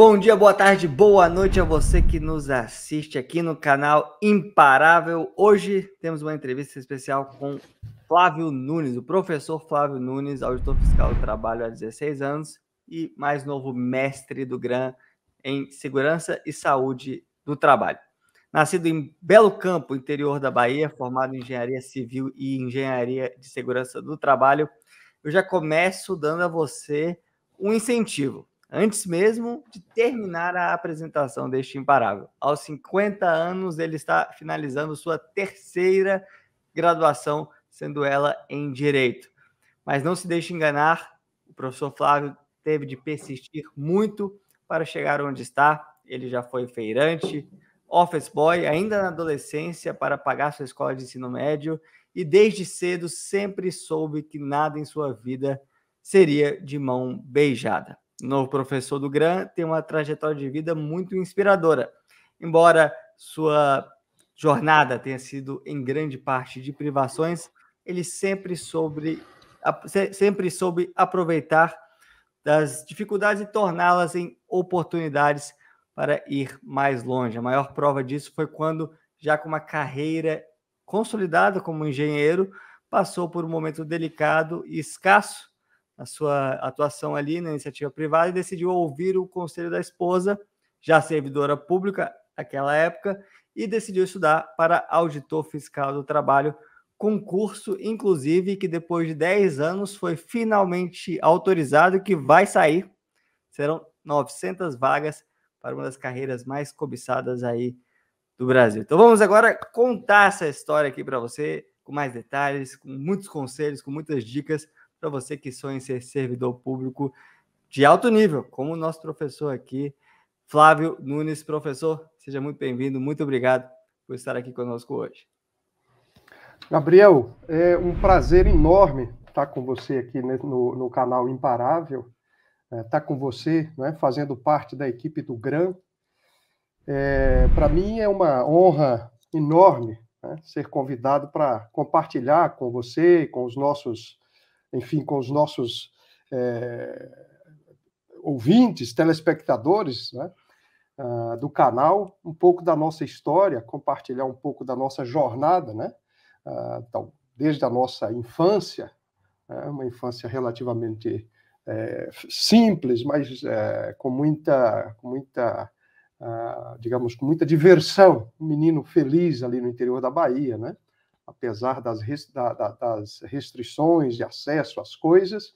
Bom dia, boa tarde, boa noite a você que nos assiste aqui no canal Imparável. Hoje temos uma entrevista especial com Flávio Nunes, o professor Flávio Nunes, auditor fiscal do trabalho há 16 anos e mais novo mestre do GRAM em segurança e saúde do trabalho. Nascido em Belo Campo, interior da Bahia, formado em engenharia civil e engenharia de segurança do trabalho, eu já começo dando a você um incentivo antes mesmo de terminar a apresentação deste imparável. Aos 50 anos, ele está finalizando sua terceira graduação, sendo ela em Direito. Mas não se deixe enganar, o professor Flávio teve de persistir muito para chegar onde está. Ele já foi feirante, office boy, ainda na adolescência, para pagar sua escola de ensino médio, e desde cedo sempre soube que nada em sua vida seria de mão beijada novo professor do GRAM, tem uma trajetória de vida muito inspiradora. Embora sua jornada tenha sido em grande parte de privações, ele sempre soube, sempre soube aproveitar das dificuldades e torná-las em oportunidades para ir mais longe. A maior prova disso foi quando, já com uma carreira consolidada como engenheiro, passou por um momento delicado e escasso a sua atuação ali na iniciativa privada e decidiu ouvir o conselho da esposa, já servidora pública naquela época, e decidiu estudar para auditor fiscal do trabalho, concurso, inclusive, que depois de 10 anos foi finalmente autorizado e que vai sair. Serão 900 vagas para uma das carreiras mais cobiçadas aí do Brasil. Então vamos agora contar essa história aqui para você, com mais detalhes, com muitos conselhos, com muitas dicas para você que sonha em ser servidor público de alto nível, como o nosso professor aqui, Flávio Nunes. Professor, seja muito bem-vindo, muito obrigado por estar aqui conosco hoje. Gabriel, é um prazer enorme estar com você aqui no, no canal Imparável, é, estar com você, né, fazendo parte da equipe do GRAM. É, para mim é uma honra enorme né, ser convidado para compartilhar com você, com os nossos enfim, com os nossos é, ouvintes, telespectadores né, uh, do canal, um pouco da nossa história, compartilhar um pouco da nossa jornada, né? Uh, então, desde a nossa infância, né, uma infância relativamente é, simples, mas é, com muita, com muita uh, digamos, com muita diversão, um menino feliz ali no interior da Bahia, né? apesar das, das restrições de acesso às coisas,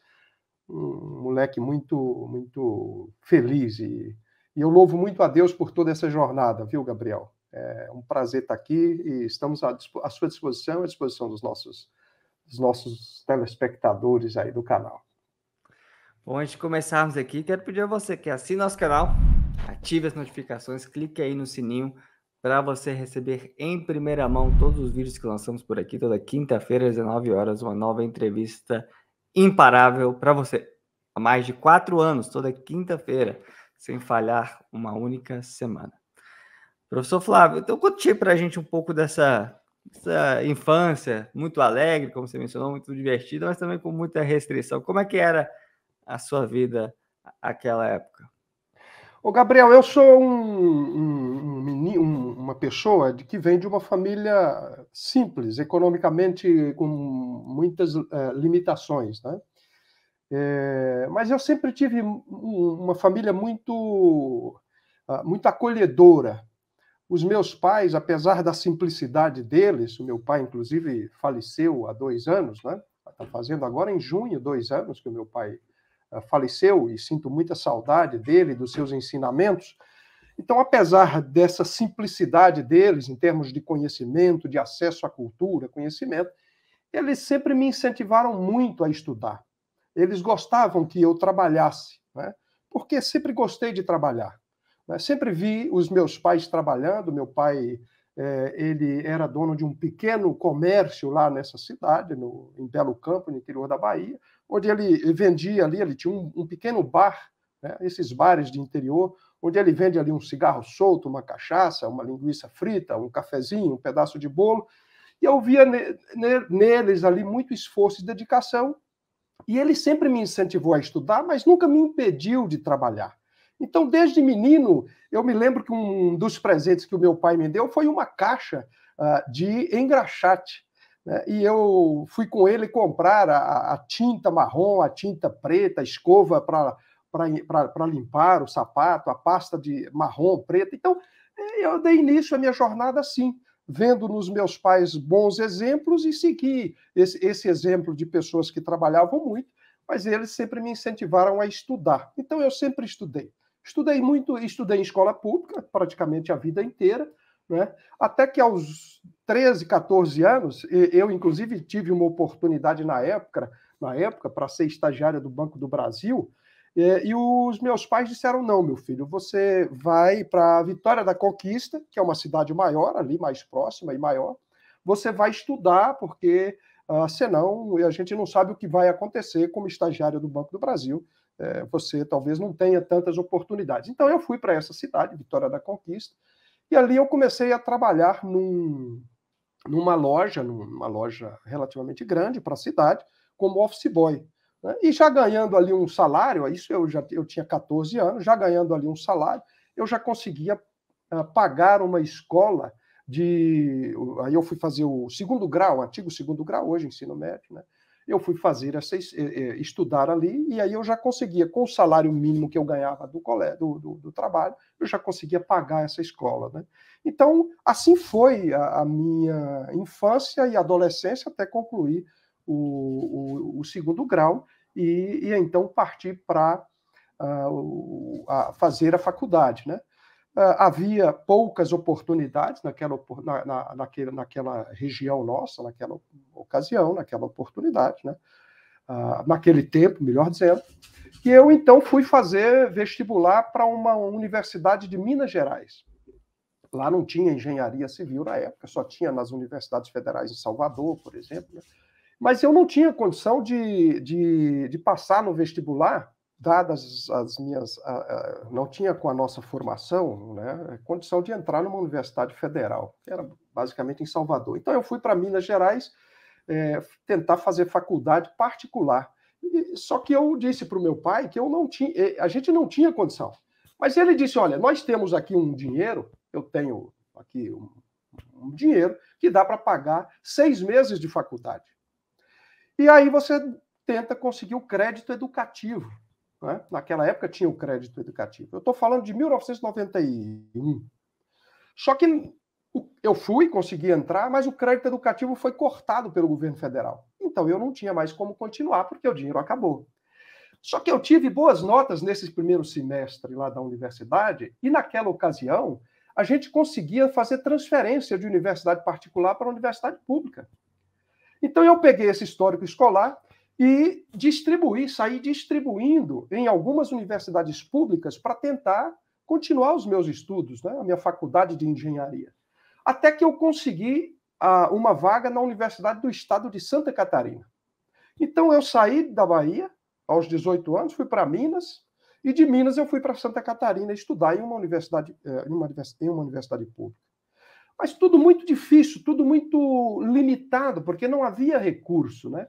um moleque muito, muito feliz. E, e eu louvo muito a Deus por toda essa jornada, viu, Gabriel? É um prazer estar aqui e estamos à, à sua disposição, à disposição dos nossos, dos nossos telespectadores aí do canal. Bom, antes de começarmos aqui, quero pedir a você que assine nosso canal, ative as notificações, clique aí no sininho para você receber em primeira mão todos os vídeos que lançamos por aqui toda quinta-feira às 19 horas, uma nova entrevista imparável para você. Há mais de quatro anos, toda quinta-feira, sem falhar uma única semana. Professor Flávio, então conte para a gente um pouco dessa, dessa infância muito alegre, como você mencionou, muito divertida, mas também com muita restrição. Como é que era a sua vida naquela época? Ô Gabriel, eu sou um, um, um, uma pessoa de que vem de uma família simples, economicamente com muitas uh, limitações, né? É, mas eu sempre tive uma família muito, ah, muito acolhedora. Os meus pais, apesar da simplicidade deles, o meu pai inclusive faleceu há dois anos, né? Está fazendo agora em junho dois anos que o meu pai eh, faleceu e sinto muita saudade dele, dos seus ensinamentos. Então, apesar dessa simplicidade deles em termos de conhecimento, de acesso à cultura, conhecimento, eles sempre me incentivaram muito a estudar. Eles gostavam que eu trabalhasse, né? porque sempre gostei de trabalhar. Né? Sempre vi os meus pais trabalhando. Meu pai eh, ele era dono de um pequeno comércio lá nessa cidade, no, em Belo Campo, no interior da Bahia onde ele vendia ali, ele tinha um, um pequeno bar, né, esses bares de interior, onde ele vende ali um cigarro solto, uma cachaça, uma linguiça frita, um cafezinho, um pedaço de bolo, e eu via ne, ne, neles ali muito esforço e dedicação, e ele sempre me incentivou a estudar, mas nunca me impediu de trabalhar. Então, desde menino, eu me lembro que um dos presentes que o meu pai me deu foi uma caixa uh, de engraxate. Né, e eu fui com ele comprar a, a tinta marrom, a tinta preta, a escova para limpar o sapato, a pasta de marrom, preta. Então, eu dei início à minha jornada assim, vendo nos meus pais bons exemplos e segui esse, esse exemplo de pessoas que trabalhavam muito, mas eles sempre me incentivaram a estudar. Então, eu sempre estudei. Estudei muito, estudei em escola pública praticamente a vida inteira, né? até que aos 13, 14 anos, eu inclusive tive uma oportunidade na época, na época para ser estagiária do Banco do Brasil, é, e os meus pais disseram: "Não, meu filho, você vai para Vitória da Conquista, que é uma cidade maior, ali mais próxima e maior. Você vai estudar porque ah, senão a gente não sabe o que vai acontecer como estagiária do Banco do Brasil. É, você talvez não tenha tantas oportunidades. Então eu fui para essa cidade, Vitória da Conquista, e ali eu comecei a trabalhar num, numa loja, numa loja relativamente grande para a cidade, como office boy. Né? E já ganhando ali um salário, isso eu já eu tinha 14 anos, já ganhando ali um salário, eu já conseguia ah, pagar uma escola de. Aí eu fui fazer o segundo grau, antigo segundo grau, hoje ensino médio, né? eu fui fazer essa, eh, eh, estudar ali, e aí eu já conseguia, com o salário mínimo que eu ganhava do, do, do, do, trabalho, eu já conseguia pagar essa escola. Né? Então, assim foi a, a minha infância e adolescência até concluir o, o, o segundo grau, e, e então partir para uh, ah, fazer a faculdade. Né? Ah, havia poucas oportunidades naquela, na, na, naquela, naquela região nossa, naquela ocasião, naquela oportunidade, né? Uh, naquele tempo, melhor dizendo. E eu então fui fazer vestibular para uma universidade de Minas Gerais. Lá não tinha engenharia civil na época, só tinha nas universidades federais em Salvador, por exemplo. Né? Mas eu não tinha condição de, de, de passar no vestibular dadas as minhas, a, a, não tinha com a nossa formação, né, condição de entrar numa universidade federal, que era basicamente em Salvador. Então eu fui para Minas Gerais é, tentar fazer faculdade particular. E, só que eu disse para o meu pai que eu não tinha, a gente não tinha condição. Mas ele disse: olha, nós temos aqui um dinheiro, eu tenho aqui um, um dinheiro que dá para pagar seis meses de faculdade. E aí você tenta conseguir o crédito educativo. Né? Naquela época tinha o crédito educativo. Eu estou falando de 1991. Só que eu fui, consegui entrar, mas o crédito educativo foi cortado pelo governo federal. Então eu não tinha mais como continuar, porque o dinheiro acabou. Só que eu tive boas notas nesse primeiro semestre lá da universidade, e naquela ocasião a gente conseguia fazer transferência de universidade particular para universidade pública. Então eu peguei esse histórico escolar, e distribuir, sair distribuindo em algumas universidades públicas para tentar continuar os meus estudos, né? a minha faculdade de engenharia. Até que eu consegui ah, uma vaga na Universidade do Estado de Santa Catarina. Então eu saí da Bahia aos 18 anos, fui para Minas, e de Minas eu fui para Santa Catarina estudar em uma universidade, eh, em uma, em uma universidade pública. Mas tudo muito difícil, tudo muito limitado, porque não havia recurso, né?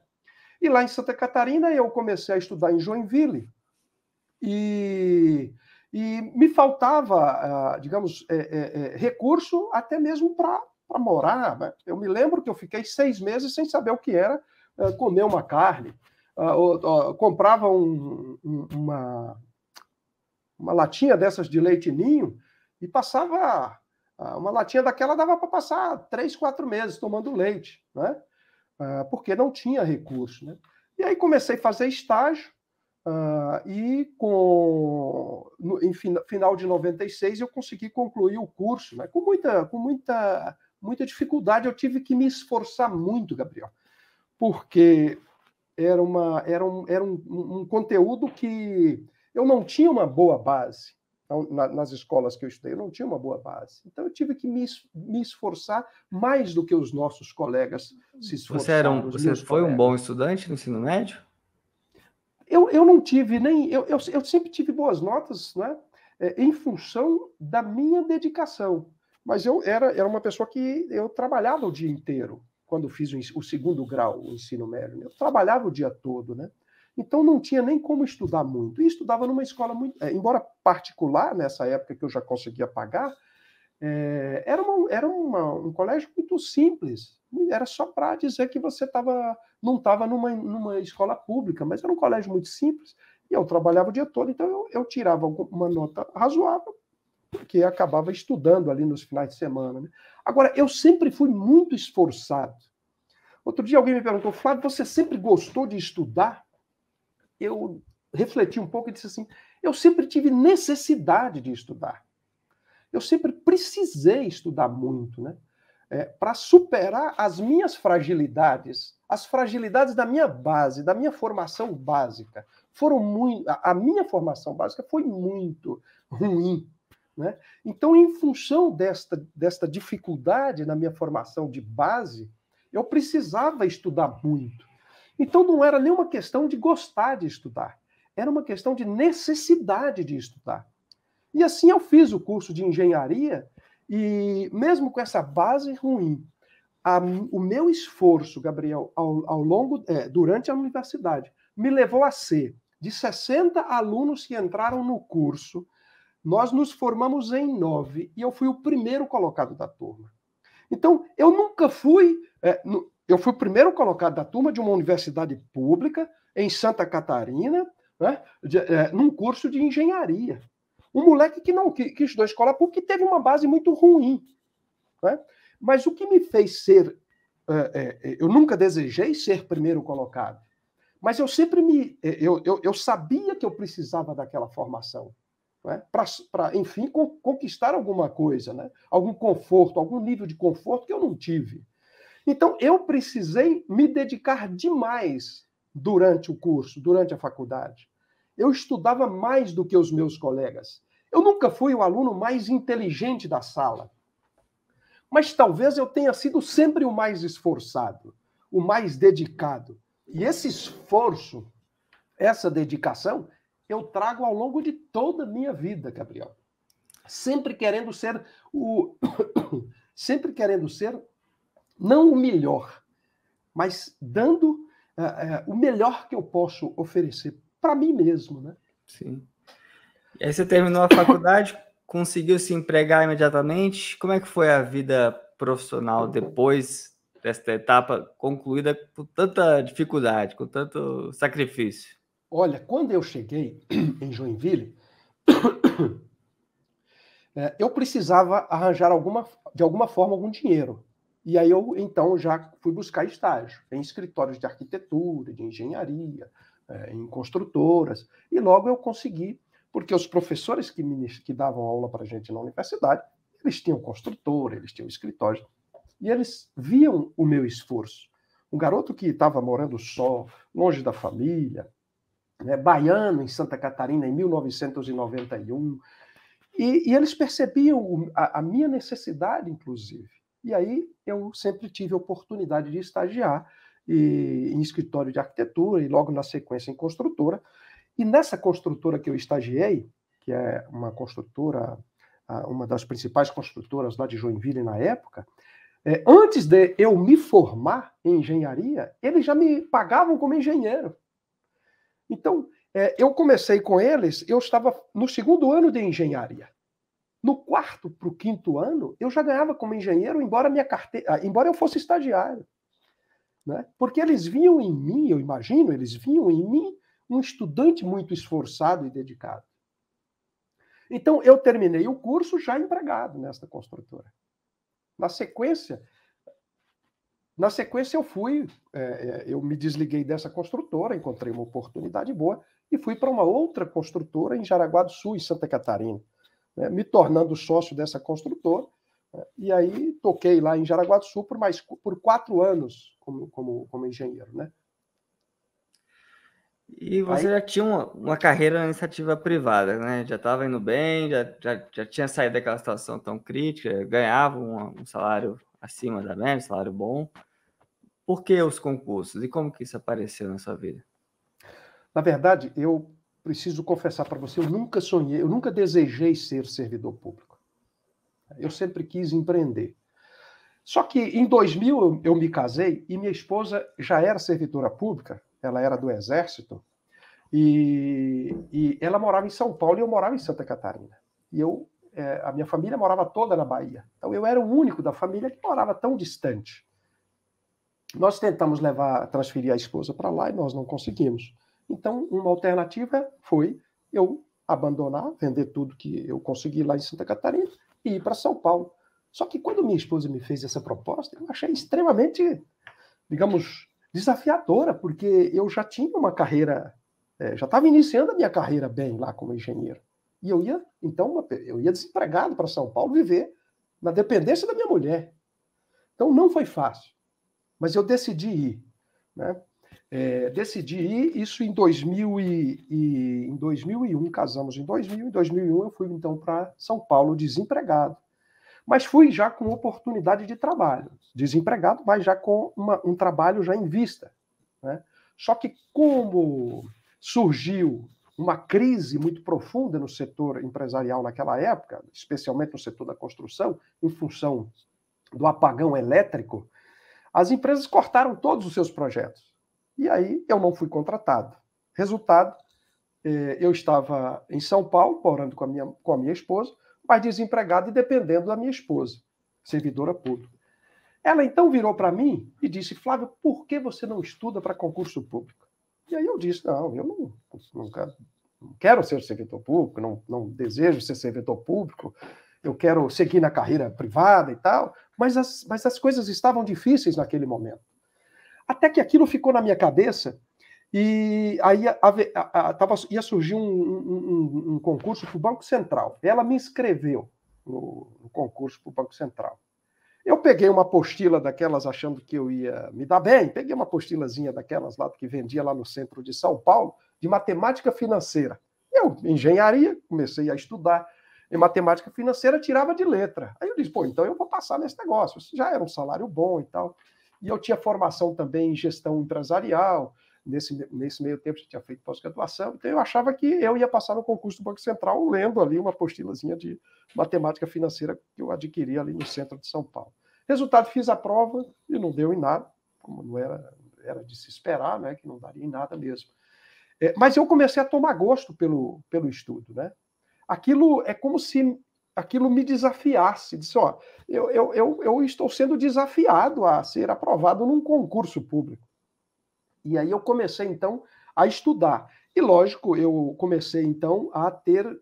E lá em Santa Catarina eu comecei a estudar em Joinville. E, e me faltava, ah, digamos, é, é, é, recurso até mesmo para morar. Né? Eu me lembro que eu fiquei seis meses sem saber o que era ah, comer uma carne. Ah, comprava um, uma, uma latinha dessas de leite ninho e passava uma latinha daquela dava para passar três, quatro meses tomando leite, né? Ah, porque não tinha recurso. Né? E aí comecei a fazer estágio, uh, e com, no, em fina, final de 96 eu consegui concluir o curso, né? com, muita, com muita, muita dificuldade, eu tive que me esforçar muito, Gabriel, porque era, uma, era, um, era um, um conteúdo que eu não tinha uma boa base. Então, na, nas escolas que eu estudei, eu não tinha uma boa base. Então eu tive que me, me esforçar mais do que os nossos colegas se esforçaram. Você, era um, você foi colegas. um bom estudante no ensino médio? Eu, eu não tive nem. Eu, eu, eu sempre tive boas notas, né? É, em função da minha dedicação. Mas eu era, era uma pessoa que eu trabalhava o dia inteiro, quando fiz o, o segundo grau, o ensino médio. Né. Eu trabalhava o dia todo, né? Então não tinha nem como estudar muito. E estudava numa escola muito, é, embora particular nessa época que eu já conseguia pagar, é, era, uma, era uma, um colégio muito simples. Era só para dizer que você tava, não estava numa, numa escola pública, mas era um colégio muito simples. E eu trabalhava o dia todo, então eu, eu tirava uma nota razoável, porque acabava estudando ali nos finais de semana. Né? Agora, eu sempre fui muito esforçado. Outro dia alguém me perguntou, Flávio, você sempre gostou de estudar? eu refleti um pouco e disse assim: eu sempre tive necessidade de estudar. Eu sempre precisei estudar muito, né? É, para superar as minhas fragilidades, as fragilidades da minha base, da minha formação básica. Foram muito, a minha formação básica foi muito ruim. Né? Então, em função desta, desta dificuldade na minha formação de base, eu precisava estudar muito. Então não era nenhuma questão de gostar de estudar, era uma questão de necessidade de estudar. E assim eu fiz o curso de engenharia, e mesmo com essa base ruim, a, o meu esforço, Gabriel, ao, ao longo é, durante a universidade, me levou a ser de 60 alunos que entraram no curso, nós nos formamos em nove e eu fui o primeiro colocado da turma. Então, eu nunca fui. É, eu fui o primeiro colocado da turma de uma universidade pública em Santa Catarina, né, de, é, num curso de engenharia. Um moleque que não que, que estudou escola pública teve uma base muito ruim. Né? Mas o que me fez ser. É, é, é eu nunca desejei ser primeiro colocado, mas eu sempre me. É, eu, eu, eu sabia que eu precisava daquela formação. Né? Para, enfim, conquistar alguma coisa, né? algum conforto, algum nível de conforto que eu não tive. Então, eu precisei me dedicar demais durante o curso, durante a faculdade. Eu estudava mais do que os meus colegas. Eu nunca fui o aluno mais inteligente da sala. Mas talvez eu tenha sido sempre o mais esforçado, o mais dedicado. E esse esforço, essa dedicação, eu trago ao longo de toda a minha vida, Gabriel. Sempre querendo ser o sempre querendo ser não o melhor, mas dando eh, eh, o melhor que eu posso oferecer para mim mesmo, né? Sim. E aí você terminou a faculdade, conseguiu se empregar imediatamente. Como é que foi a vida profissional depois desta etapa concluída com tanta dificuldade, com tanto sacrifício? Olha, quando eu cheguei em Joinville, eh, eu precisava arranjar alguma, de alguma forma algum dinheiro. E aí eu, então, já fui buscar estágio em escritórios de arquitetura, de engenharia, eh, em construtoras, e logo eu consegui, porque os professores que, que davam aula para a gente na universidade, eles tinham construtora, eles tinham escritório e eles viam o meu esforço. Um garoto que estava morando só, longe da família, né, baiano em Santa Catarina em 1991, e, e eles percebiam a, a minha necessidade, inclusive. E aí eu sempre tive a oportunidade de estagiar e, em escritório de arquitetura e logo na sequência em construtora. E nessa construtora que eu estagiei, que é uma construtora, uma das principais construtoras lá de Joinville na época, é, antes de eu me formar em engenharia, eles já me pagavam como engenheiro. Então, é, eu comecei com eles, eu estava no segundo ano de engenharia. No quarto para o quinto ano, eu já ganhava como engenheiro, embora minha carteira, ah, embora eu fosse estagiário. Né? Porque eles viam em mim, eu imagino, eles viam em mim um estudante muito esforçado e dedicado. Então, eu terminei o curso já empregado nesta construtora. Na sequência, na sequência eu fui, é, é eu me desliguei dessa construtora, encontrei uma oportunidade boa e fui para uma outra construtora em Jaraguá do Sul, em Santa Catarina né, me tornando sócio dessa construtora. Né, e aí toquei lá em Jaraguá do Sul por, mais, por quatro anos como, como, como engenheiro. Né? E você aí... já tinha uma, uma, carreira na iniciativa privada, né? Já estava indo bem, já, já, já tinha saído daquela situação tão crítica, ganhava um, um salário acima da média, um salário bom. Por que os concursos e como que isso apareceu na sua vida? Na verdade, eu preciso confessar para você, eu nunca sonhei, eu nunca desejei ser servidor público. Eu sempre quis empreender. Só que em 2000 eu me casei e minha esposa já era servidora pública, ela era do Exército, e, e ela morava em São Paulo e eu morava em Santa Catarina. E eu, é, a minha família morava toda na Bahia. Então eu era o único da família que morava tão distante. Nós tentamos levar, transferir a esposa para lá e nós não conseguimos. Então, uma alternativa foi eu abandonar, vender tudo que eu consegui lá em Santa Catarina e ir para São Paulo. Só que quando minha esposa me fez essa proposta, eu achei extremamente, digamos, desafiadora, porque eu já tinha uma carreira, é, já estava iniciando a minha carreira bem lá como engenheiro. E eu ia, então, eu ia desempregado para São Paulo viver na dependência da minha mulher. Então não foi fácil, mas eu decidi ir. Né? é, decidi ir, isso em, 2000 e, e, em 2001, casamos em 2000, em 2001 eu fui então para São Paulo desempregado, mas fui já com oportunidade de trabalho, desempregado, mas já com uma, um trabalho já em vista. Né? Só que como surgiu uma crise muito profunda no setor empresarial naquela época, especialmente no setor da construção, em função do apagão elétrico, as empresas cortaram todos os seus projetos. E aí eu não fui contratado. Resultado, é, eu estava em São Paulo, morando com a minha, com a minha esposa, mas desempregado e dependendo da minha esposa, servidora pública. Ela então virou para mim e disse: Flávio, por que você não estuda para concurso público? E aí eu disse: Não, eu não, não, quero, não quero ser servidor público, não, não desejo ser servidor público, eu quero seguir na carreira privada e tal. Mas as, mas as coisas estavam difíceis naquele momento. Até que aquilo ficou na minha cabeça e aí a, a, a, tava, ia surgir um, um, um, um concurso para o Banco Central. Ela me inscreveu no, no concurso para o Banco Central. Eu peguei uma apostila daquelas achando que eu ia me dar bem, peguei uma apostilazinha daquelas lá que vendia lá no centro de São Paulo, de matemática financeira. Eu, engenharia, comecei a estudar E matemática financeira, tirava de letra. Aí eu disse, pô, então eu vou passar nesse negócio. já era um salário bom e tal. E eu tinha formação também em gestão empresarial, nesse, nesse meio tempo já tinha feito pós-graduação, então eu achava que eu ia passar no concurso do Banco Central lendo ali uma apostilazinha de matemática financeira que eu adquiri ali no centro de São Paulo. Resultado, fiz a prova e não deu em nada, como não era, era de se esperar, né, que não daria em nada mesmo. É, mas eu comecei a tomar gosto pelo, pelo estudo, né? Aquilo é como se aquilo me desafiasse. Disse, ó, eu, eu, eu, eu estou sendo desafiado a ser aprovado num concurso público. E aí eu comecei, então, a estudar. E, lógico, eu comecei, então, a ter uh,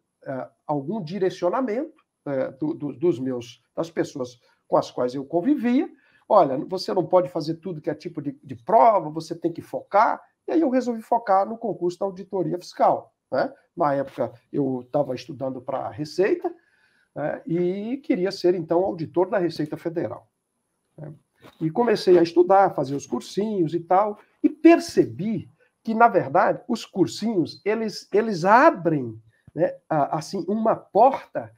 algum direcionamento uh, do, do, dos meus, das pessoas com as quais eu convivia. Olha, você não pode fazer tudo que é tipo de, de prova, você tem que focar. E aí eu resolvi focar no concurso da auditoria fiscal. Né? Na época, eu estava estudando para a Receita, né, e queria ser, então, auditor da Receita Federal. Né. E comecei a estudar, fazer os cursinhos e tal, e percebi que, na verdade, os cursinhos, eles, eles abrem, né, assim, uma porta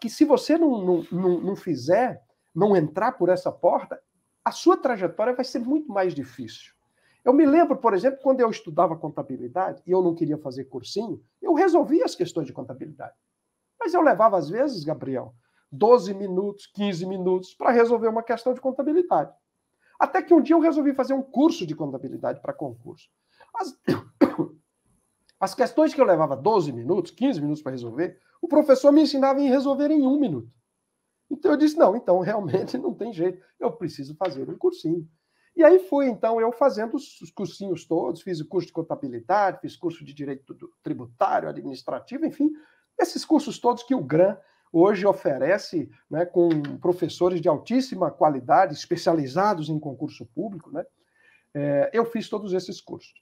que se você não, não, não, não fizer, não entrar por essa porta, a sua trajetória vai ser muito mais difícil. Eu me lembro, por exemplo, quando eu estudava contabilidade e eu não queria fazer cursinho, eu resolvia as questões de contabilidade. Mas eu levava, às vezes, Gabriel, 12 minutos, 15 minutos para resolver uma questão de contabilidade. Até que um dia eu resolvi fazer um curso de contabilidade para concurso. As... As questões que eu levava 12 minutos, 15 minutos para resolver, o professor me ensinava a resolver em um minuto. Então eu disse: não, então realmente não tem jeito, eu preciso fazer um cursinho. E aí fui, então, eu fazendo os cursinhos todos, fiz o curso de contabilidade, fiz curso de direito tributário, administrativo, enfim, esses cursos todos que o GRAM hoje oferece, né, com professores de altíssima qualidade, especializados em concurso público, né, é, eu fiz todos esses cursos.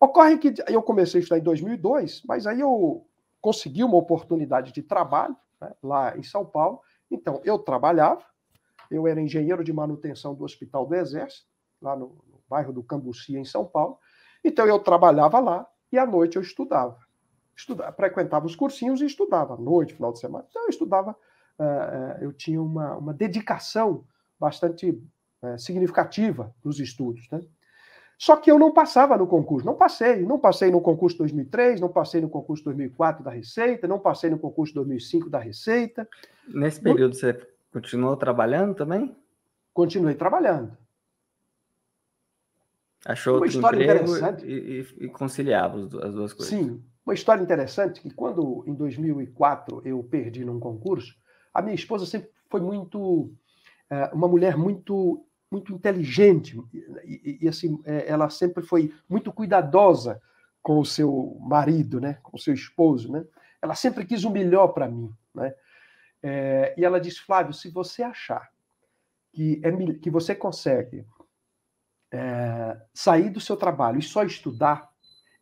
Ocorre que eu comecei a estudar em 2002, mas aí eu consegui uma oportunidade de trabalho né, lá em São Paulo. Então, eu trabalhava, eu era engenheiro de manutenção do Hospital do Exército, lá no, no bairro do Cambuci, em São Paulo. Então, eu trabalhava lá e à noite eu estudava estudava, frequentava os cursinhos e estudava à noite, final de semana. Então, eu estudava, ah, ah, eu tinha uma, uma dedicação bastante eh, significativa nos estudos. Né? Só que eu não passava no concurso, não passei. Não passei no concurso 2003, não passei no concurso 2004 da Receita, não passei no concurso 2005 da Receita. Nesse período, você continuou trabalhando também? Continuei trabalhando. Achou uma história interessante e, e, e conciliava as duas coisas. Sim, uma história interessante que quando em 2004 eu perdi num concurso, a minha esposa sempre foi muito eh, uma mulher muito muito inteligente e, e assim eh, ela sempre foi muito cuidadosa com o seu marido, né, com o seu esposo, né? Ela sempre quis o melhor para mim, né? É, e ela disse, Flávio, se você achar que é que você consegue é, sair do seu trabalho e só estudar,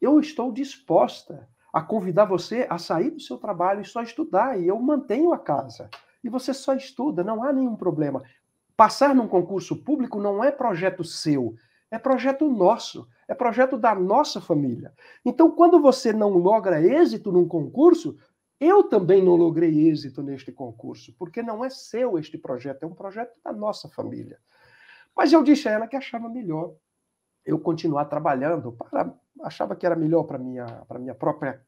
eu estou disposta a convidar você a sair do seu trabalho e só estudar, e eu mantenho a casa. E você só estuda, não há nenhum problema. Passar num concurso público não é projeto seu, é projeto nosso, é projeto da nossa família. Então, quando você não logra êxito num concurso, eu também não logrei êxito neste concurso, porque não é seu este projeto, é um projeto da nossa família. Mas eu disse a ela que achava melhor eu continuar trabalhando, para, achava que era melhor para minha, para minha própria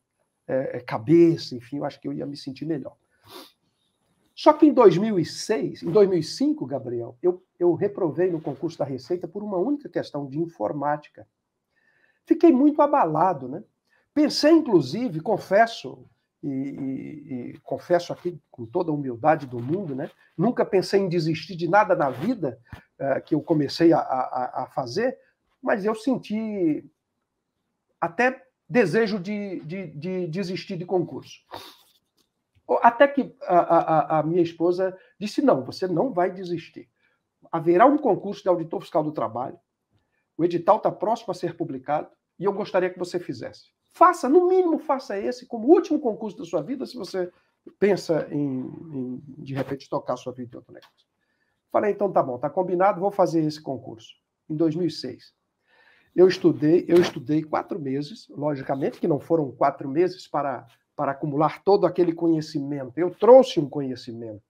é, é cabeça, enfim, eu acho que eu ia me sentir melhor. Só que em 2006, em 2005, Gabriel, eu, eu reprovei no concurso da Receita por uma única questão de informática. Fiquei muito abalado, né? Pensei, inclusive, confesso, e, e, e, confesso aqui com toda a humildade do mundo, né? nunca pensei em desistir de nada na vida uh, que eu comecei a, a, a, fazer, mas eu senti até desejo de, de, de desistir de concurso. Até que a, a, minha esposa disse: não, você não vai desistir. Haverá um concurso de auditor fiscal do trabalho, o edital está próximo a ser publicado e eu gostaria que você fizesse. Faça, no mínimo, faça esse como último concurso da sua vida, se você pensa em, em de repente, tocar a sua vida em outro negócio. Falei, então tá bom, tá combinado, vou fazer esse concurso. Em 2006. Eu estudei, eu estudei quatro meses, logicamente que não foram quatro meses para, para acumular todo aquele conhecimento. Eu trouxe um conhecimento.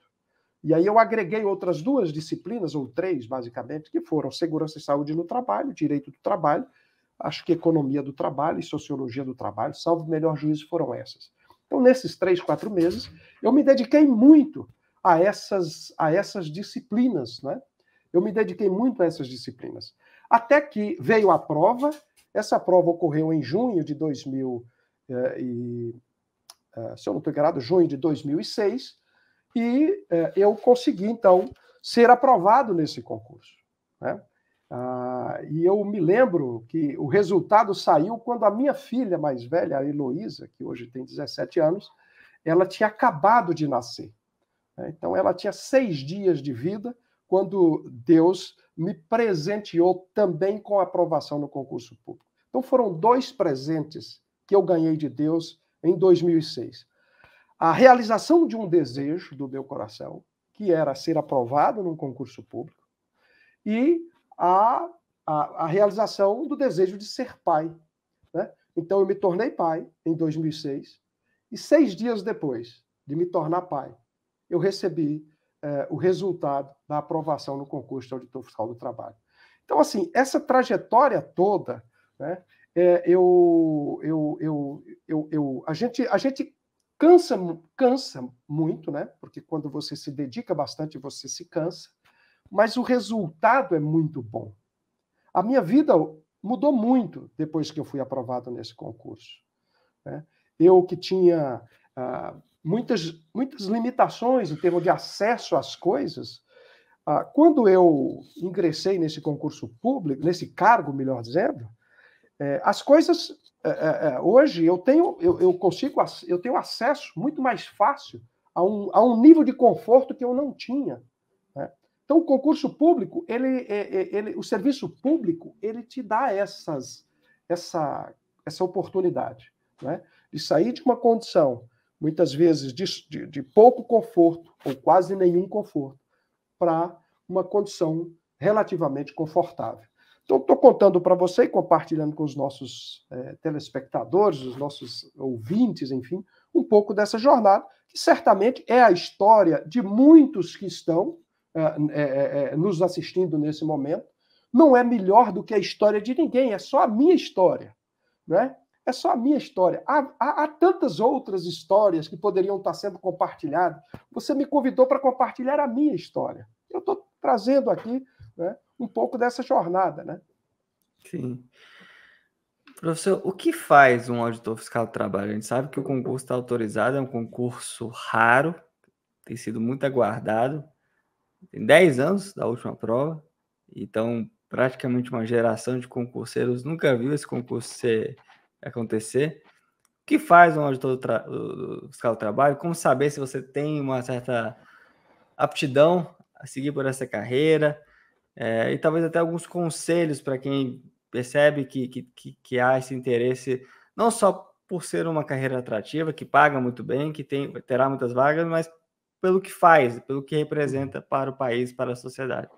E aí eu agreguei outras duas disciplinas, ou três, basicamente, que foram segurança e saúde no trabalho, direito do trabalho acho que economia do trabalho e sociologia do trabalho, salvo o melhor juízo, foram essas. Então, nesses três, quatro meses, eu me dediquei muito a essas, a essas disciplinas, né? Eu me dediquei muito a essas disciplinas. Até que veio a prova, essa prova ocorreu em junho de 2000, eh, e, eh, se eu não estou enganado, junho de 2006, e eh, eu consegui, então, ser aprovado nesse concurso. Né? Ah, e eu me lembro que o resultado saiu quando a minha filha mais velha, a Heloísa, que hoje tem 17 anos, ela tinha acabado de nascer. Né? Então, ela tinha seis dias de vida quando Deus me presenteou também com aprovação no concurso público. Então, foram dois presentes que eu ganhei de Deus em 2006. A realização de um desejo do meu coração, que era ser aprovado num concurso público, e a, a, a realização do desejo de ser pai. Né? Então, eu me tornei pai em 2006, e seis dias depois de me tornar pai, eu recebi eh, o resultado da aprovação no concurso de auditor fiscal do trabalho. Então, assim, essa trajetória toda, né, é, eu, eu, eu, eu, eu, a gente, a gente cansa, cansa muito, né? Porque quando você se dedica bastante, você se cansa mas o resultado é muito bom. A minha vida mudou muito depois que eu fui aprovado nesse concurso. Né? Eu que tinha ah, muitas, muitas limitações em termos de acesso às coisas, ah, quando eu ingressei nesse concurso público, nesse cargo, melhor dizendo, é, as coisas é, é, hoje eu tenho, eu, eu, consigo, eu tenho acesso muito mais fácil a um, a um nível de conforto que eu não tinha então, o concurso público, ele, é, é, ele, o serviço público, ele te dá essas, essa, essa oportunidade né? de sair de uma condição, muitas vezes, de, de, de pouco conforto, ou quase nenhum conforto, para uma condição relativamente confortável. Então, estou contando para você e compartilhando com os nossos é, telespectadores, os nossos ouvintes, enfim, um pouco dessa jornada, que certamente é a história de muitos que estão ah, é, é, é, nos assistindo nesse momento, não é melhor do que a história de ninguém, é só a minha história. Né? É só a minha história. Há, há, há tantas outras histórias que poderiam estar sendo compartilhadas. Você me convidou para compartilhar a minha história. Eu estou trazendo aqui né, um pouco dessa jornada. Né? Sim. Professor, o que faz um auditor fiscal do trabalho? A gente sabe que o concurso está autorizado, é um concurso raro, tem sido muito aguardado tem 10 anos da última prova, então praticamente uma geração de concurseiros nunca viu esse concurso ser, acontecer. O que faz um auditor tra... fiscal do trabalho? Como saber se você tem uma certa aptidão a seguir por essa carreira? É, e talvez até alguns conselhos para quem percebe que, que, que há esse interesse, não só por ser uma carreira atrativa, que paga muito bem, que tem, terá muitas vagas, mas pelo que faz, pelo que representa para o país, para a sociedade.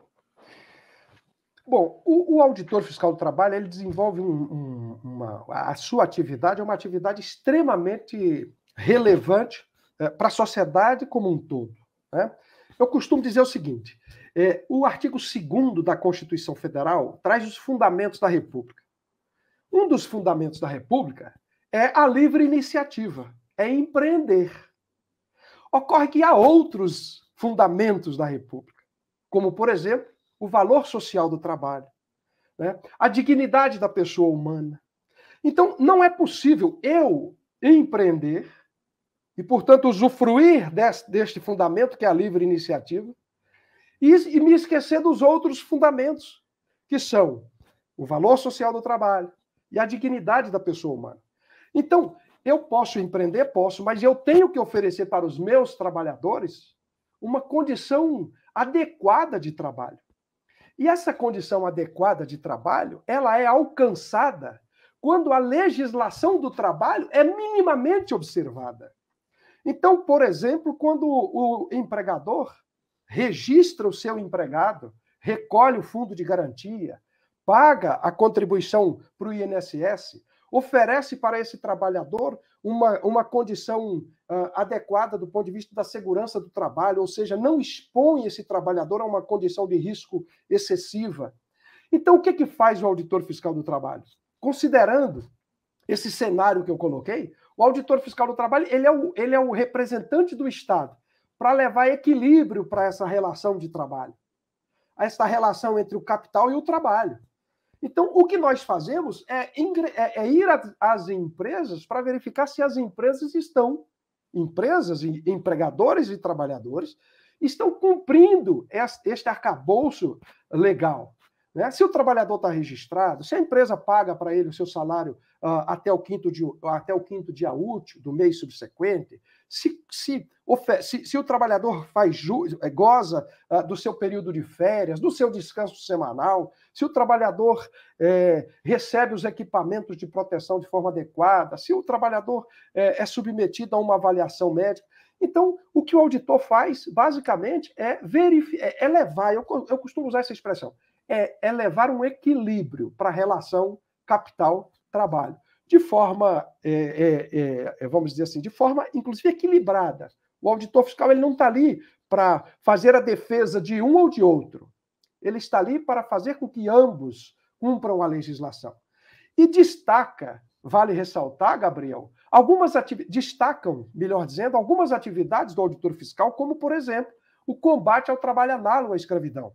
Bom, o, o auditor fiscal do trabalho ele desenvolve um, um, uma a sua atividade é uma atividade extremamente relevante é, para a sociedade como um todo. Né? Eu costumo dizer o seguinte: é, o artigo 2 da Constituição Federal traz os fundamentos da República. Um dos fundamentos da República é a livre iniciativa, é empreender. Ocorre que há outros fundamentos da República, como, por exemplo, o valor social do trabalho, né? a dignidade da pessoa humana. Então, não é possível eu empreender e, portanto, usufruir desse, deste fundamento que é a livre iniciativa e, e me esquecer dos outros fundamentos, que são o valor social do trabalho e a dignidade da pessoa humana. Então, eu posso empreender? Posso, mas eu tenho que oferecer para os meus trabalhadores uma condição adequada de trabalho. E essa condição adequada de trabalho, ela é alcançada quando a legislação do trabalho é minimamente observada. Então, por exemplo, quando o empregador registra o seu empregado, recolhe o fundo de garantia, paga a contribuição para o INSS, oferece para esse trabalhador uma, uma condição uh, adequada do ponto de vista da segurança do trabalho, ou seja, não expõe esse trabalhador a uma condição de risco excessiva. Então, o que, é que faz o auditor fiscal do trabalho? Considerando esse cenário que eu coloquei, o auditor fiscal do trabalho ele é o, ele é o representante do Estado para levar equilíbrio para essa relação de trabalho, a essa relação entre o capital e o trabalho. Então, o que nós fazemos é, é, é ir às empresas para verificar se as empresas estão, empresas, empregadores e trabalhadores, estão cumprindo este arcabouço legal. Né? Se o trabalhador está registrado, se a empresa paga para ele o seu salário uh, até, o quinto dia, até o quinto dia útil do mês subsequente, se, se, se, se o trabalhador faz eh, goza uh, do seu período de férias, do seu descanso semanal, se o trabalhador eh, recebe os equipamentos de proteção de forma adequada, se o trabalhador eh, é submetido a uma avaliação médica. Então, o que o auditor faz, basicamente, é, verificar, é, é levar, eu, eu costumo usar essa expressão, é, é levar um equilíbrio para a relação capital-trabalho, de forma, é é, é, é, vamos dizer assim, de forma inclusive equilibrada. O auditor fiscal ele não está ali para fazer a defesa de um ou de outro. Ele está ali para fazer com que ambos cumpram a legislação. E destaca, vale ressaltar, Gabriel, algumas destacam, melhor dizendo, algumas atividades do auditor fiscal, como, por exemplo, o combate ao trabalho análogo à escravidão.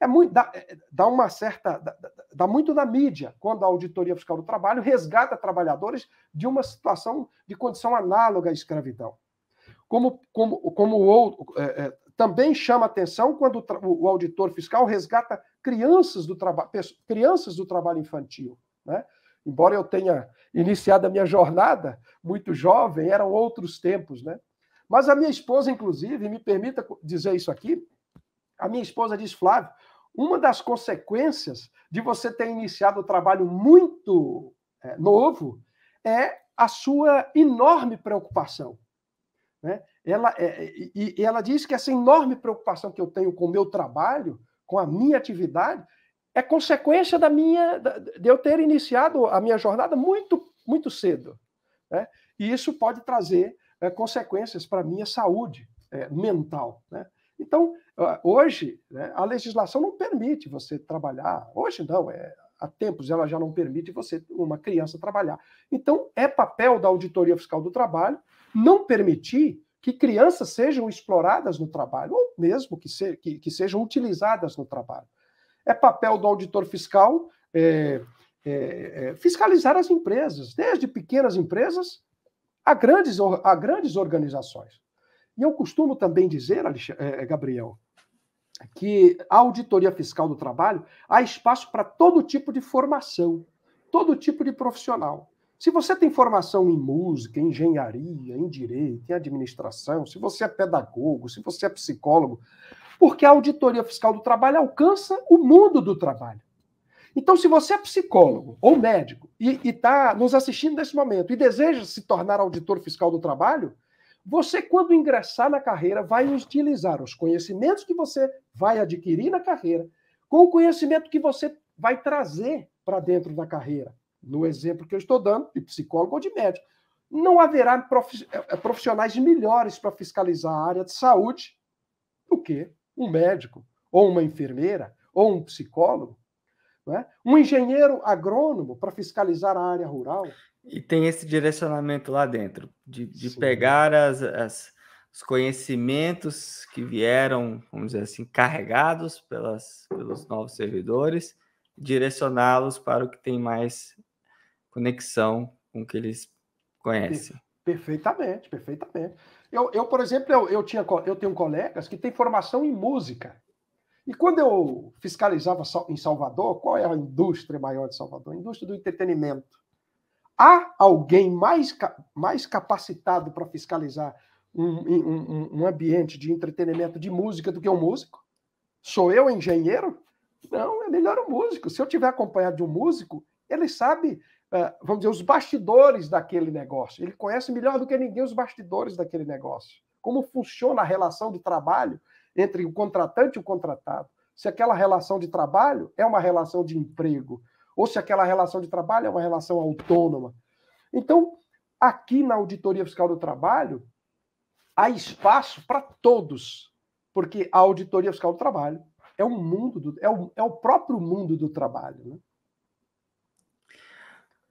É muito, dá, é, dá uma certa. Dá, dá, muito na mídia quando a Auditoria Fiscal do Trabalho resgata trabalhadores de uma situação de condição análoga à escravidão. Como, como, como o, é, é, também chama atenção quando o, o, auditor fiscal resgata crianças do, trabalho crianças do trabalho infantil. Né? Embora eu tenha iniciado a minha jornada muito jovem, eram outros tempos. Né? Mas a minha esposa, inclusive, me permita dizer isso aqui, a minha esposa diz, Flávio, uma das consequências de você ter iniciado o um trabalho muito é, novo é a sua enorme preocupação. Né? Ela, é, e, e ela diz que essa enorme preocupação que eu tenho com o meu trabalho, com a minha atividade, é consequência da minha de eu ter iniciado a minha jornada muito muito cedo, né? E isso pode trazer é, consequências para a minha saúde é, mental, né? Então, hoje, né, a legislação não permite você trabalhar, hoje não, é, há tempos ela já não permite você, uma criança, trabalhar. Então, é papel da Auditoria Fiscal do Trabalho não permitir que crianças sejam exploradas no trabalho, ou mesmo que, se, que, que sejam utilizadas no trabalho. É papel do auditor fiscal é, é, é, fiscalizar as empresas, desde pequenas empresas a grandes, a grandes organizações. E eu costumo também dizer, é, é, Gabriel, que a auditoria fiscal do trabalho há espaço para todo tipo de formação, todo tipo de profissional. Se você tem formação em música, em engenharia, em direito, em administração, se você é pedagogo, se você é psicólogo, porque a auditoria fiscal do trabalho alcança o mundo do trabalho. Então, se você é psicólogo ou médico e está nos assistindo nesse momento e deseja se tornar auditor fiscal do trabalho, você, quando ingressar na carreira, vai utilizar os conhecimentos que você vai adquirir na carreira com o conhecimento que você vai trazer para dentro da carreira. No exemplo que eu estou dando, de psicólogo ou de médico. Não haverá eh, eh, profissionais melhores para fiscalizar a área de saúde do que um médico, ou uma enfermeira, ou um psicólogo. Não é? Um engenheiro agrônomo para fiscalizar a área rural, e tem esse direcionamento lá dentro, de, de pegar as, as, os conhecimentos que vieram, vamos dizer assim, carregados pelas, pelos novos servidores, direcioná-los para o que tem mais conexão com o que eles conhecem. Perfeitamente, perfeitamente. Eu, eu por exemplo, eu, eu, tinha, eu tenho colegas que têm formação em música. E quando eu fiscalizava em Salvador, qual é a indústria maior de Salvador? A indústria do entretenimento. Há alguém mais, mais capacitado para fiscalizar um, um, um ambiente de entretenimento de música do que um músico? Sou eu, engenheiro? Não, é melhor o músico. Se eu tiver acompanhado de um músico, ele sabe, eh, vamos dizer, os bastidores daquele negócio. Ele conhece melhor do que ninguém os bastidores daquele negócio. Como funciona a relação de trabalho entre o contratante e o contratado. Se aquela relação de trabalho é uma relação de emprego, ou se aquela relação de trabalho é uma relação autônoma. Então, aqui na Auditoria Fiscal do Trabalho, há espaço para todos, porque a Auditoria Fiscal do Trabalho é um mundo do, é, o, é o próprio mundo do trabalho. Né?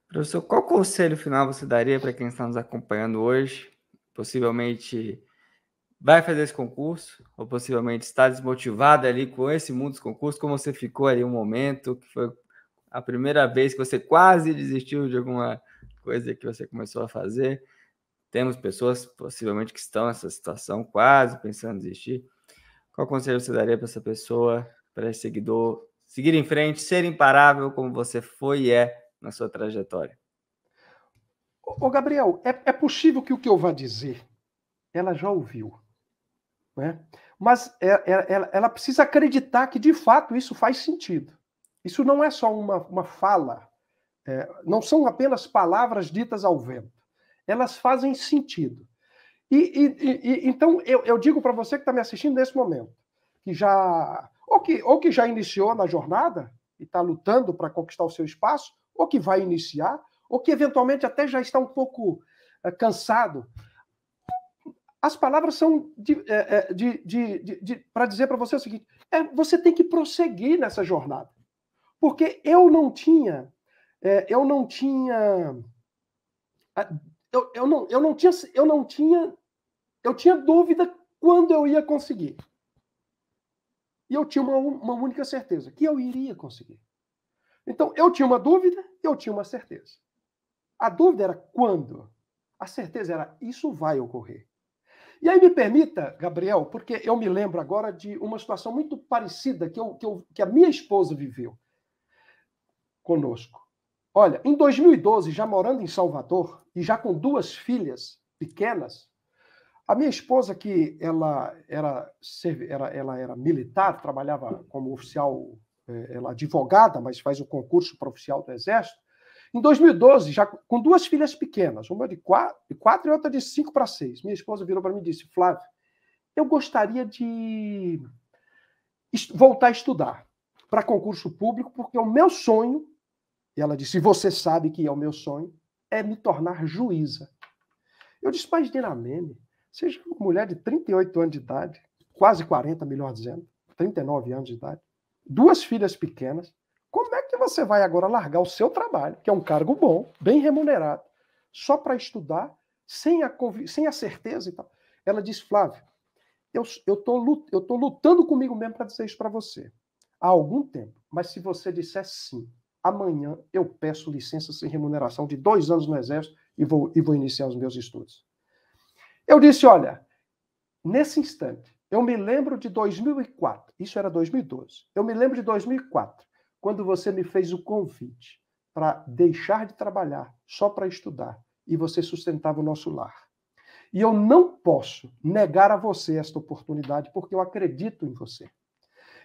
Professor, qual conselho final você daria para quem está nos acompanhando hoje? Possivelmente vai fazer esse concurso, ou possivelmente está desmotivado ali com esse mundo dos concursos, como você ficou ali um momento, que foi a primeira vez que você quase desistiu de alguma coisa que você começou a fazer. Temos pessoas possivelmente que estão nessa situação, quase pensando em desistir. Qual conselho você daria para essa pessoa, para esse seguidor, seguir em frente, ser imparável como você foi e é na sua trajetória? Ô, Gabriel, é, é possível que o que eu vá dizer ela já ouviu. Né? Mas é, é, ela, ela precisa acreditar que de fato isso faz sentido. Isso não é só uma, uma fala, é, não são apenas palavras ditas ao vento. Elas fazem sentido. E, e, e então eu, eu digo para você que está me assistindo nesse momento, que já ou que, ou que já iniciou na jornada e está lutando para conquistar o seu espaço, ou que vai iniciar, ou que eventualmente até já está um pouco é, cansado. As palavras são de, é, é de, de, de para dizer para você o seguinte: é, você tem que prosseguir nessa jornada. Porque eu não tinha, é, eu não tinha, eu, eu, não, eu não tinha, eu não tinha, eu tinha dúvida quando eu ia conseguir. E eu tinha uma, uma única certeza, que eu iria conseguir. Então, eu tinha uma dúvida, eu tinha uma certeza. A dúvida era quando, a certeza era isso vai ocorrer. E aí me permita, Gabriel, porque eu me lembro agora de uma situação muito parecida que, eu, que, eu, que a minha esposa viveu conosco. Olha, em 2012, já morando em Salvador e já com duas filhas pequenas, a minha esposa, que ela era, era, ela era militar, trabalhava como oficial, eh, ela advogada, mas faz o concurso para oficial do Exército, em 2012, já com duas filhas pequenas, uma de quatro, de quatro e outra de cinco para seis, minha esposa virou para mim e disse: Flávio, eu gostaria de voltar a estudar para concurso público, porque o meu sonho e ela disse: Você sabe que é o meu sonho? É me tornar juíza. Eu disse: Mas Dinamene, seja uma mulher de 38 anos de idade, quase 40, melhor dizendo, 39 anos de idade, duas filhas pequenas, como é que você vai agora largar o seu trabalho, que é um cargo bom, bem remunerado, só para estudar, sem a, sem a certeza e tal? Ela disse: Flávio, eu estou eu tô lutando comigo mesmo para dizer isso para você há algum tempo, mas se você disser sim, amanhã eu peço licença sem remuneração de dois anos no Exército e vou, e vou iniciar os meus estudos. Eu disse: olha, nesse instante, eu me lembro de 2004, isso era 2012, eu me lembro de 2004, quando você me fez o convite para deixar de trabalhar só para estudar e você sustentava o nosso lar. E eu não posso negar a você esta oportunidade, porque eu acredito em você.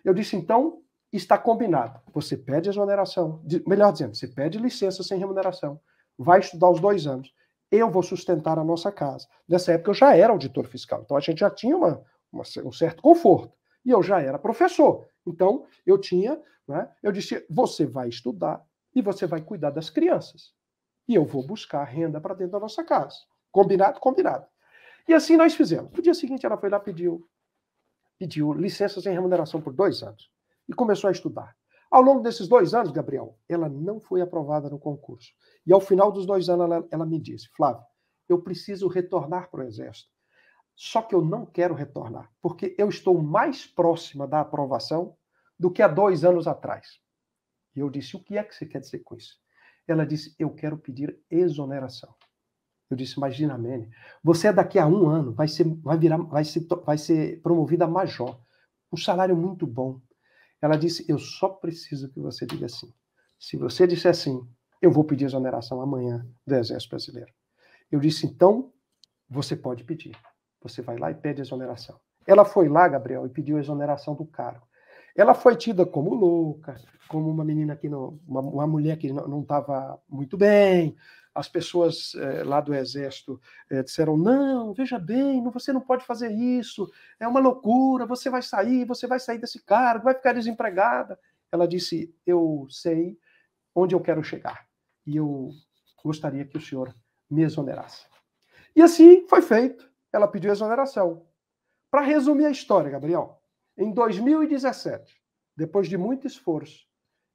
Eu disse, então, está combinado. Você pede exoneração, melhor dizendo, você pede licença sem remuneração, vai estudar os dois anos. Eu vou sustentar a nossa casa. Nessa época eu já era auditor fiscal, então a gente já tinha uma, uma, um certo conforto. E eu já era professor. Então eu tinha, né, eu disse: você vai estudar e você vai cuidar das crianças. E eu vou buscar renda para dentro da nossa casa. Combinado? Combinado. E assim nós fizemos. No dia seguinte ela foi lá pediu pediu licença sem remuneração por dois anos e começou a estudar. Ao longo desses dois anos, Gabriel, ela não foi aprovada no concurso. E ao final dos dois anos, ela, ela me disse: Flávio, eu preciso retornar para o Exército. Só que eu não quero retornar, porque eu estou mais próxima da aprovação do que há dois anos atrás. E eu disse: O que é que você quer dizer com isso? Ela disse: Eu quero pedir exoneração. Eu disse: Imagina, Mene, você daqui a um ano vai ser, vai virar, vai ser, vai ser promovida a major. Um salário muito bom, ela disse: Eu só preciso que você diga sim. Se você disser sim, eu vou pedir exoneração amanhã do Exército Brasileiro. Eu disse: Então, você pode pedir. Você vai lá e pede exoneração. Ela foi lá, Gabriel, e pediu exoneração do cargo. Ela foi tida como louca, como uma menina que não, uma, uma mulher que não estava muito bem, as pessoas eh, lá do Exército eh, disseram: não, veja bem, você não pode fazer isso, é uma loucura, você vai sair, você vai sair desse cargo, vai ficar desempregada. Ela disse: eu sei onde eu quero chegar e eu gostaria que o senhor me exonerasse. E assim foi feito, ela pediu exoneração. Para resumir a história, Gabriel, em 2017, depois de muito esforço,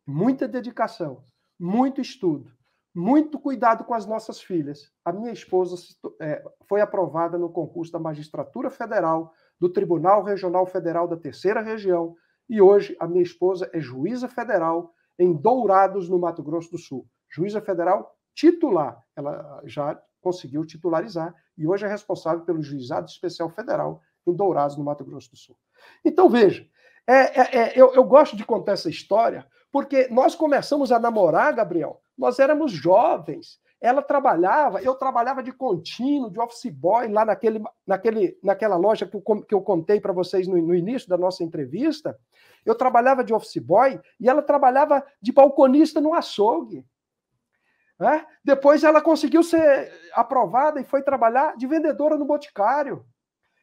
muita dedicação, muito estudo, muito cuidado com as nossas filhas. A minha esposa é, foi aprovada no concurso da Magistratura Federal, do Tribunal Regional Federal da Terceira Região, e hoje a minha esposa é juíza federal em Dourados, no Mato Grosso do Sul. Juíza federal titular. Ela já conseguiu titularizar e hoje é responsável pelo Juizado Especial Federal em Dourados, no Mato Grosso do Sul. Então, veja, é, é, é, eu, eu gosto de contar essa história porque nós começamos a namorar, Gabriel, nós éramos jovens. Ela trabalhava, eu trabalhava de contínuo, de office boy, lá naquele, naquele, naquela loja que eu, que eu contei para vocês no, no início da nossa entrevista. Eu trabalhava de office boy e ela trabalhava de balconista no açougue. É? Depois ela conseguiu ser aprovada e foi trabalhar de vendedora no Boticário.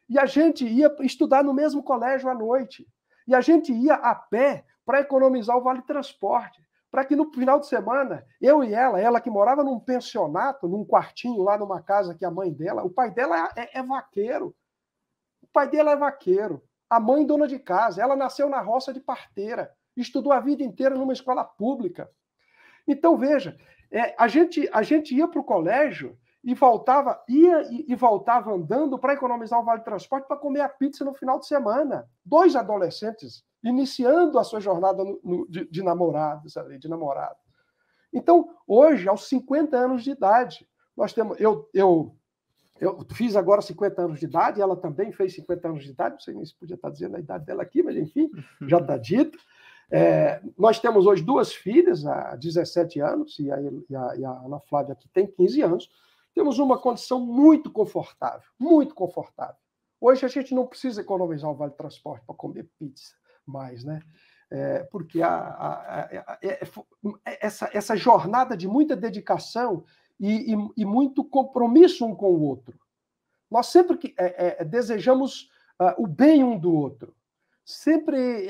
E a gente ia estudar no mesmo colégio à noite. E a gente ia a pé para economizar o vale transporte para que no final de semana, eu e ela, ela que morava num pensionato, num quartinho lá numa casa que a mãe dela, o pai dela é, é, é, vaqueiro. O pai dela é vaqueiro. A mãe, dona de casa. Ela nasceu na roça de parteira. Estudou a vida inteira numa escola pública. Então, veja, é, a, gente, a gente ia para o colégio e voltava, ia e, e voltava andando para economizar o vale de transporte para comer a pizza no final de semana. Dois adolescentes iniciando a sua jornada no, no, de, de namorados ali, de namorado. Então, hoje, aos 50 anos de idade, nós temos. Eu, eu, eu fiz agora 50 anos de idade, ela também fez 50 anos de idade, não sei nem se podia estar dizendo a idade dela aqui, mas enfim, já está dito. É, nós temos hoje duas filhas, há 17 anos, e a, e, a, e a Ana Flávia, que tem 15 anos. Temos uma condição muito confortável, muito confortável. Hoje a gente não precisa economizar o vale transporte para comer pizza mais, né? É, porque a, a, a, essa, essa jornada de muita dedicação e, e, e, muito compromisso um com o outro. Nós sempre que, é, é, desejamos uh, o bem um do outro, sempre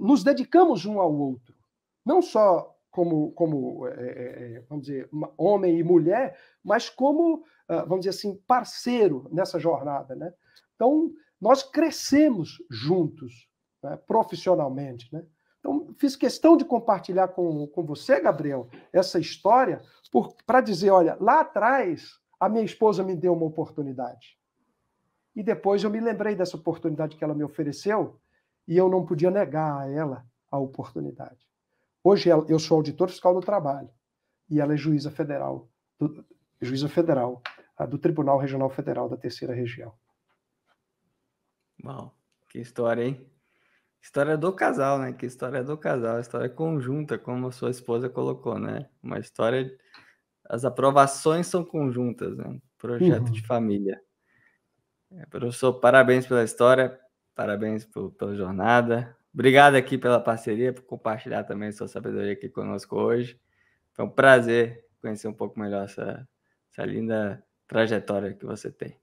nos dedicamos um ao outro, não só como, como vamos dizer, homem e mulher, mas como, uh, vamos dizer assim, parceiro nessa jornada. Né? Então, nós crescemos juntos, né, profissionalmente. Né? Então, fiz questão de compartilhar com, com você, Gabriel, essa história, para dizer: olha, lá atrás, a minha esposa me deu uma oportunidade. E depois eu me lembrei dessa oportunidade que ela me ofereceu e eu não podia negar a ela a oportunidade. Hoje eu sou auditor fiscal do trabalho e ela é juíza federal, do, juíza federal do Tribunal Regional Federal da Terceira Região. Bom, que história, hein? História do casal, né? Que história do casal, história conjunta, como a sua esposa colocou, né? Uma história. As aprovações são conjuntas, né? Projeto uhum. de família. É, professor, parabéns pela história, parabéns por, pela jornada. Obrigado aqui pela parceria, por compartilhar também sua sabedoria aqui conosco hoje. Foi um prazer conhecer um pouco melhor essa, essa linda trajetória que você tem.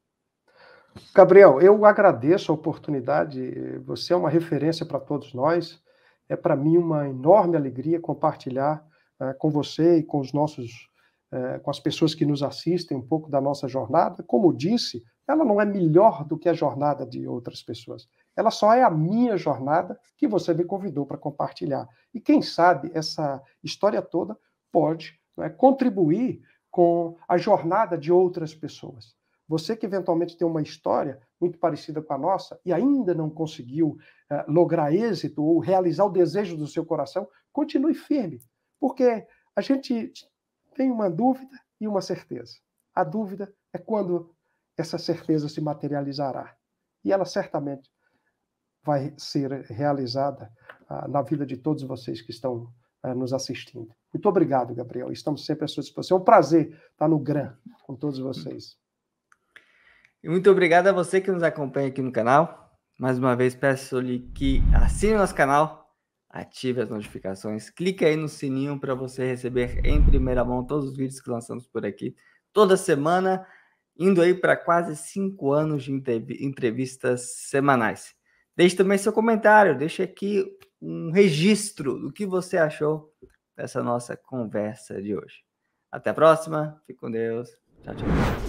Gabriel, eu agradeço a oportunidade. Você é uma referência para todos nós. É para mim uma enorme alegria compartilhar uh, com você e com os nossos, uh, com as pessoas que nos assistem um pouco da nossa jornada. Como disse, ela não é melhor do que a jornada de outras pessoas. Ela só é a minha jornada que você me convidou para compartilhar. E quem sabe essa história toda pode né, contribuir com a jornada de outras pessoas. Você que eventualmente tem uma história muito parecida com a nossa e ainda não conseguiu eh, lograr êxito ou realizar o desejo do seu coração, continue firme, porque a gente tem uma dúvida e uma certeza. A dúvida é quando essa certeza se materializará. E ela certamente vai ser realizada uh, na vida de todos vocês que estão uh, nos assistindo. Muito obrigado, Gabriel. Estamos sempre à sua disposição. É um prazer estar no GRAM com todos vocês muito obrigado a você que nos acompanha aqui no canal. Mais uma vez, peço-lhe que assine nosso canal, ative as notificações, clique aí no sininho para você receber em primeira mão todos os vídeos que lançamos por aqui toda semana, indo aí para quase cinco anos de entrevistas semanais. Deixe também seu comentário, deixe aqui um registro do que você achou dessa nossa conversa de hoje. Até a próxima, fique com Deus. Tchau, tchau.